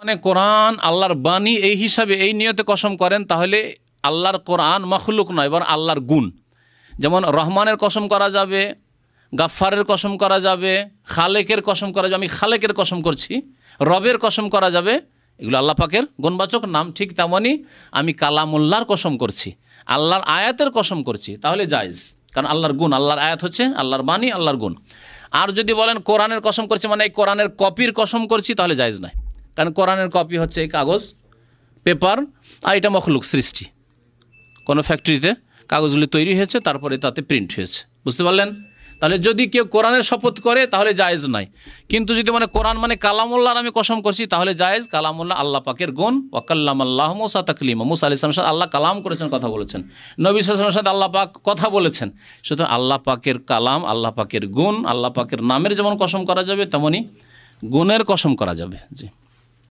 মানে কোরআন আল্লাহর বাণী এই হিসাবে এই নিয়তে কসম করেন তাহলে আল্লাহর কোরআন মখলুক নয় বরং আল্লাহর গুণ যেমন রহমানের কসম করা যাবে গাফফারের কসম করা যাবে খালেকের কসম করা যাবে আমি খালেকের কসম করছি রবের কসম করা যাবে এগুলো আল্লাহ পাকের গুণবাচক নাম ঠিক তেমনই আমি কালামুল্লাহর কসম করছি আল্লাহর আয়াতের কসম করছি তাহলে জায়জ কারণ আল্লাহর গুণ আল্লাহর আয়াত হচ্ছে আল্লাহর বাণী আল্লাহর গুণ আর যদি বলেন কোরআনের কসম করছি মানে এই কোরআনের কপির কসম করছি তাহলে জায়জ নয় কারণ কোরআনের কপি হচ্ছে এই কাগজ পেপার আর এটা মখলুক সৃষ্টি কোনো ফ্যাক্টরিতে কাগজগুলি তৈরি হয়েছে তারপরে তাতে প্রিন্ট হয়েছে বুঝতে পারলেন তাহলে যদি কেউ কোরআনের শপথ করে তাহলে জায়েজ নাই কিন্তু যদি মানে কোরআন মানে কালামুল্লাহর আমি কসম করছি তাহলে জায়েজ কালামুল্লাহ আল্লাহ পাকের গুণ ওয়াকাল্লাম আল্লাহ মোসা তাকলিমা মুসা আলি ইসলামের সাথে আল্লাহ কালাম করেছেন কথা বলেছেন নবী ইসলামের সাথে আল্লাহ পাক কথা বলেছেন সুতরাং আল্লাহ পাকের কালাম আল্লাহ পাকের গুণ আল্লাহ পাকের নামের যেমন কসম করা যাবে তেমনই গুণের কসম করা যাবে জি